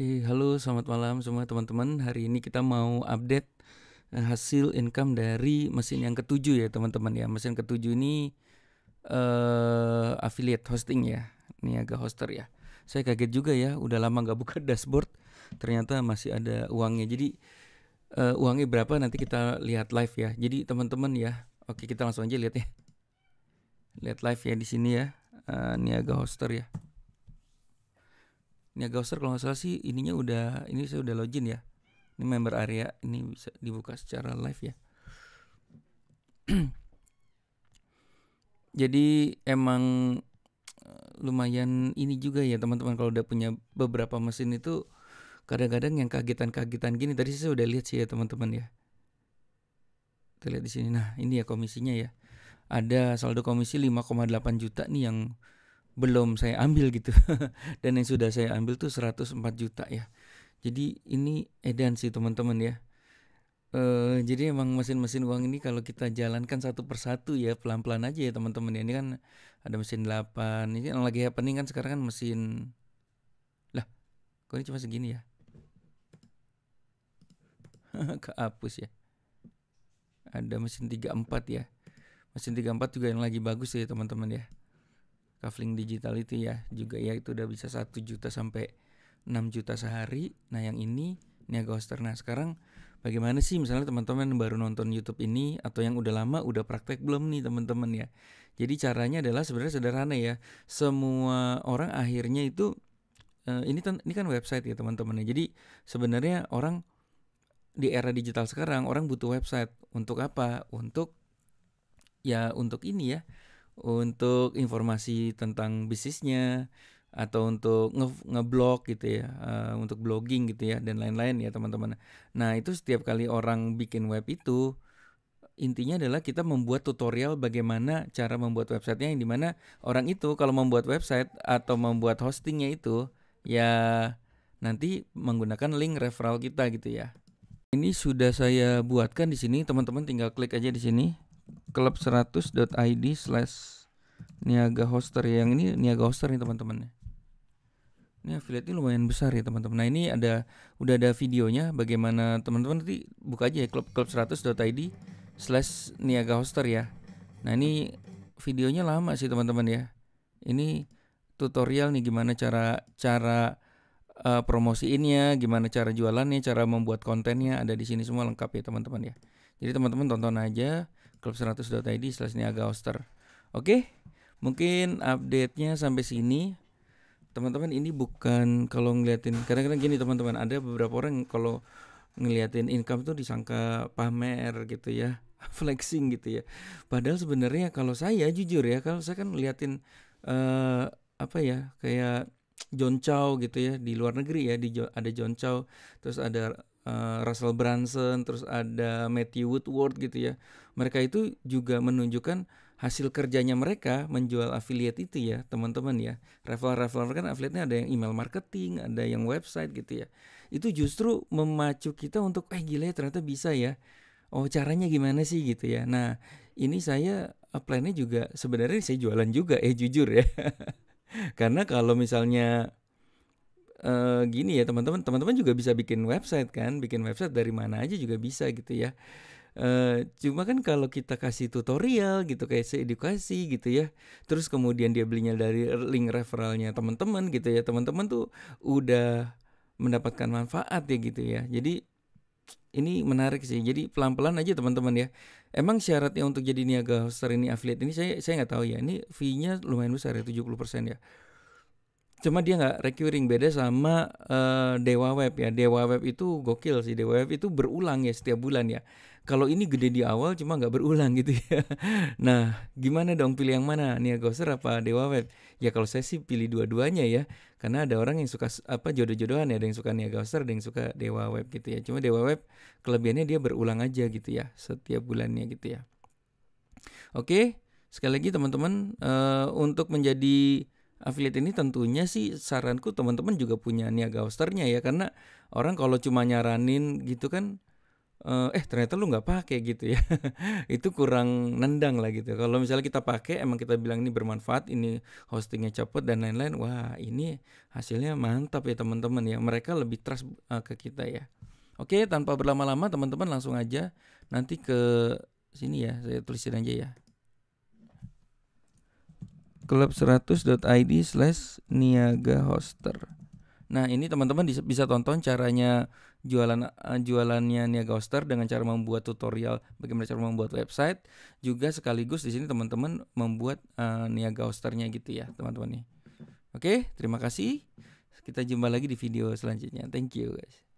Oke, halo selamat malam semua teman-teman. Hari ini kita mau update eh, hasil income dari mesin yang ketujuh ya teman-teman ya. Mesin ketujuh ini uh, affiliate hosting ya, niaga hoster ya. Saya kaget juga ya, udah lama nggak buka dashboard. Ternyata masih ada uangnya. Jadi uh, uangnya berapa nanti kita lihat live ya. Jadi teman-teman ya, oke kita langsung aja lihat ya. Lihat live ya di sini ya, uh, niaga hoster ya. Niaga Hoster kalau nggak salah sih ininya udah ini saya udah login ya. Ini member area ini bisa dibuka secara live ya. Jadi emang eh, lumayan ini juga ya teman-teman kalau udah punya beberapa mesin itu kadang-kadang yang kagetan-kagetan gini tadi saya udah lihat sih ya teman-teman ya. Kita lihat di sini. Nah, ini ya komisinya ya. Ada saldo komisi 5,8 juta nih yang belum saya ambil gitu dan yang sudah saya ambil tuh 104 juta ya jadi ini edan sih teman-teman ya eh, jadi emang mesin-mesin uang ini kalau kita jalankan satu persatu ya pelan-pelan aja ya teman-teman ya. Ini kan ada mesin 8. Ini yang lagi happening kan sekarang kan mesin lah kok ini cuma segini ya. Kehapus ya. Ada mesin 34 ya. Mesin 34 juga yang lagi bagus ya teman-teman ya. Kavling digital itu ya juga ya itu udah bisa satu juta sampai 6 juta sehari. Nah, yang ini niaga hoster. Nah, sekarang bagaimana sih misalnya teman-teman baru nonton YouTube ini atau yang udah lama udah praktek belum nih teman-teman ya. Jadi caranya adalah sebenarnya sederhana ya. Semua orang akhirnya itu uh, ini ini kan website ya teman-teman. Ya. Jadi sebenarnya orang di era digital sekarang orang butuh website untuk apa? Untuk ya untuk ini ya untuk informasi tentang bisnisnya atau untuk nge ngeblog gitu ya, uh, untuk blogging gitu ya dan lain-lain ya teman-teman. Nah itu setiap kali orang bikin web itu intinya adalah kita membuat tutorial bagaimana cara membuat websitenya yang dimana orang itu kalau membuat website atau membuat hostingnya itu ya nanti menggunakan link referral kita gitu ya. Ini sudah saya buatkan di sini teman-teman tinggal klik aja di sini klub100.id slash niaga hoster yang ini niaga hoster nih teman-teman ini affiliate ini lumayan besar ya teman-teman nah ini ada udah ada videonya bagaimana teman-teman nanti buka aja ya klub klub 100.id slash niaga hoster ya nah ini videonya lama sih teman-teman ya ini tutorial nih gimana cara cara uh, promosiinnya gimana cara jualannya cara membuat kontennya ada di sini semua lengkap ya teman-teman ya jadi teman-teman tonton aja klub100.id slash niaga oster oke mungkin update-nya sampai sini teman-teman ini bukan kalau ngeliatin kadang-kadang gini teman-teman ada beberapa orang kalau ngeliatin income tuh disangka pamer gitu ya flexing gitu ya padahal sebenarnya kalau saya jujur ya kalau saya kan ngeliatin uh, apa ya kayak John Chow gitu ya di luar negeri ya di ada John Chow terus ada uh, Russell Brunson terus ada Matthew Woodward gitu ya mereka itu juga menunjukkan hasil kerjanya mereka menjual affiliate itu ya teman-teman ya referral referral kan affiliate-nya ada yang email marketing ada yang website gitu ya itu justru memacu kita untuk eh gila ya ternyata bisa ya oh caranya gimana sih gitu ya nah ini saya eh, plannya juga sebenarnya saya jualan juga eh jujur ya Karena kalau misalnya uh, gini ya teman-teman, teman-teman juga bisa bikin website kan, bikin website dari mana aja juga bisa gitu ya. Uh, cuma kan kalau kita kasih tutorial gitu kayak edukasi gitu ya terus kemudian dia belinya dari link referralnya teman-teman gitu ya teman-teman tuh udah mendapatkan manfaat ya gitu ya jadi ini menarik sih. Jadi pelan-pelan aja teman-teman ya. Emang syaratnya untuk jadi niaga hoster ini affiliate ini saya saya nggak tahu ya. Ini fee-nya lumayan besar ya tujuh puluh persen ya cuma dia nggak recurring beda sama uh, Dewa Web ya Dewa Web itu gokil sih Dewa Web itu berulang ya setiap bulan ya kalau ini gede di awal cuma nggak berulang gitu ya nah gimana dong pilih yang mana Nia Goser apa Dewa Web ya kalau saya sih pilih dua-duanya ya karena ada orang yang suka apa jodoh-jodohan ya ada yang suka Nia Goser ada yang suka Dewa Web gitu ya cuma Dewa Web kelebihannya dia berulang aja gitu ya setiap bulannya gitu ya oke sekali lagi teman-teman uh, untuk menjadi affiliate ini tentunya sih saranku teman-teman juga punya niaga hosternya ya karena orang kalau cuma nyaranin gitu kan eh, eh ternyata lu nggak pakai gitu ya itu kurang nendang lah gitu kalau misalnya kita pakai emang kita bilang ini bermanfaat ini hostingnya cepet dan lain-lain wah ini hasilnya mantap ya teman-teman ya mereka lebih trust eh, ke kita ya oke tanpa berlama-lama teman-teman langsung aja nanti ke sini ya saya tulisin aja ya club100.id slash niaga hoster Nah ini teman-teman bisa tonton caranya jualan eh, jualannya Niaga Hoster dengan cara membuat tutorial bagaimana cara membuat website juga sekaligus di sini teman-teman membuat uh, Niaga Hosternya gitu ya teman-teman nih. Oke terima kasih kita jumpa lagi di video selanjutnya. Thank you guys.